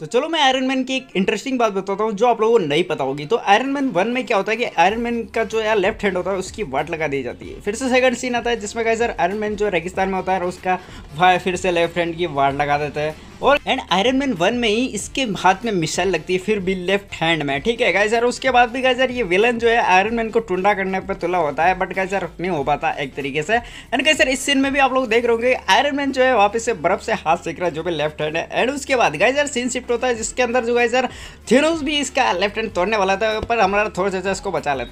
तो चलो मैं आयरन मैन की एक इंटरेस्टिंग बात बताता हूँ जो आप लोगों को नहीं पता होगी तो आयरन मैन वन में क्या होता है कि आयरन मैन का जो यार लेफ्ट हैंड होता है उसकी वाट लगा दी जाती है फिर से सेकंड सीन आता है जिसमें कहा सर आयरन मैन जो रेगिस्तान में होता है उसका फिर से लेफ्ट हैंड की वाट लगा देता है और एंड आयरन मैन वन में ही इसके हाथ में मिसाइल लगती है फिर भी लेफ्ट हैंड में ठीक है गाइजर उसके बाद भी गाइजर ये विलन जो है आयरन मैन को टुंडा करने पर तुला होता है बट गाइजर नहीं हो पाता एक तरीके से एंड गाइज इस सीन में भी आप लोग देख रहे होंगे आयरन मैन जो है वापस से बर्फ से हाथ सीख रहा है जो भी लेफ्ट हैंड है एंड उसके बाद गाइजर सीन शिफ्ट होता है जिसके अंदर जो गाइजर थे भी इसका लेफ्ट हैंड तोड़ने वाला था पर हमारा थोड़ा सा इसको बचा लेता है